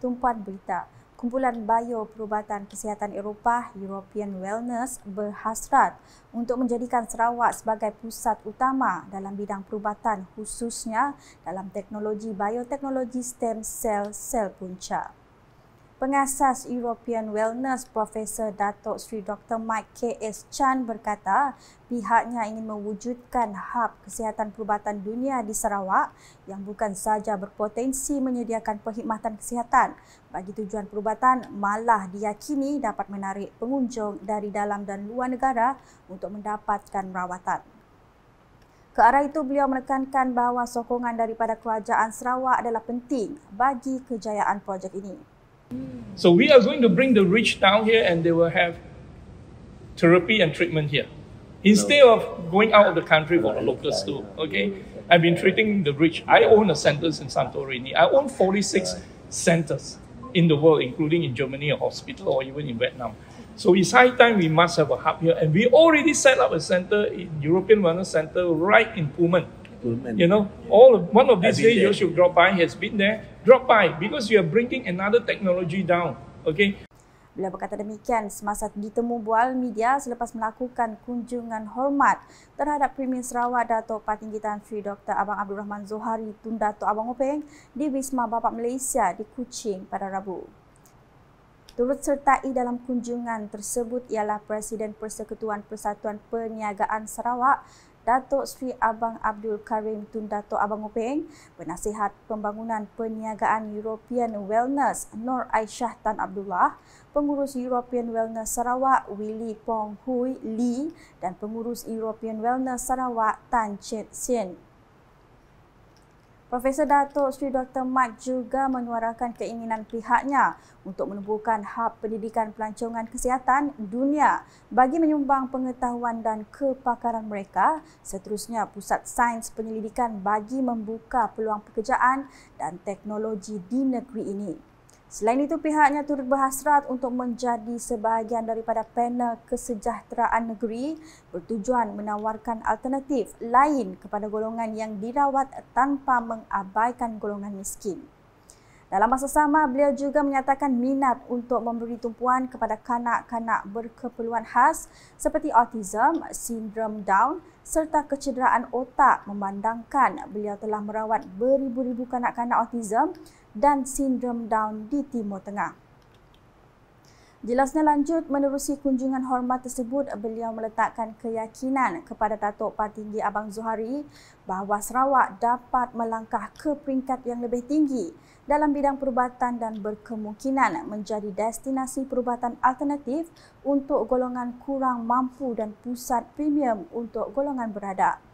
tumpuan berita. Kumpulan Bio Perubatan Kesihatan Eropah, European Wellness, berhasrat untuk menjadikan Sarawak sebagai pusat utama dalam bidang perubatan khususnya dalam teknologi bioteknologi stem cell sel punca. Pengasas European Wellness Profesor Datuk Sri Dr. Mike K.S. Chan berkata pihaknya ingin mewujudkan hub kesihatan perubatan dunia di Sarawak yang bukan sahaja berpotensi menyediakan perkhidmatan kesihatan bagi tujuan perubatan malah diyakini dapat menarik pengunjung dari dalam dan luar negara untuk mendapatkan rawatan. Ke arah itu, beliau menekankan bahawa sokongan daripada kerajaan Sarawak adalah penting bagi kejayaan projek ini. So we are going to bring the rich down here and they will have therapy and treatment here. Instead of going out of the country for the local too, okay? I've been treating the rich. I own a centers in Santorini. I own 46 centers in the world, including in Germany, a hospital, or even in Vietnam. So it's high time we must have a hub here. And we already set up a center, European Wellness Center, right in Pullman. Pullman. You know, all of, one of these days you should drop by, has been there. drop by because you are bringing another technology down. Okay. Bila berkata demikian semasa ditemu bual media selepas melakukan kunjungan hormat terhadap Premier Sarawak Dato' Patinggi Tan Sri Dr. Abang Abdul Rahman Zohari Tun Dato' Abang Openg di Wisma Bapak Malaysia di Kuching pada Rabu. Turut sertai dalam kunjungan tersebut ialah Presiden Persekutuan Persatuan Perniagaan Sarawak Datuk Sri Abang Abdul Karim Tun Datuk Abang Upeng, Penasihat Pembangunan Perniagaan European Wellness Nur Aisyah Tan Abdullah, Pengurus European Wellness Sarawak Willy Pong Hui Lee dan Pengurus European Wellness Sarawak Tan Chet Sien Profesor Datuk Sri Dr. Mat juga menyuarakan keinginan pihaknya untuk menubuhkan hub pendidikan pelancongan kesihatan dunia bagi menyumbang pengetahuan dan kepakaran mereka. Seterusnya, pusat sains penyelidikan bagi membuka peluang pekerjaan dan teknologi di negeri ini. Selain itu, pihaknya turut berhasrat untuk menjadi sebahagian daripada panel kesejahteraan negeri bertujuan menawarkan alternatif lain kepada golongan yang dirawat tanpa mengabaikan golongan miskin. Dalam masa sama, beliau juga menyatakan minat untuk memberi tumpuan kepada kanak-kanak berkeperluan khas seperti autism, sindrom Down serta kecederaan otak memandangkan beliau telah merawat beribu-ribu kanak-kanak autism dan sindrom Down di Timur Tengah. Jelasnya lanjut menerusi kunjungan hormat tersebut, beliau meletakkan keyakinan kepada Datuk Patinggi Abang Zuhari bahawa Sarawak dapat melangkah ke peringkat yang lebih tinggi dalam bidang perubatan dan berkemungkinan menjadi destinasi perubatan alternatif untuk golongan kurang mampu dan pusat premium untuk golongan beradab.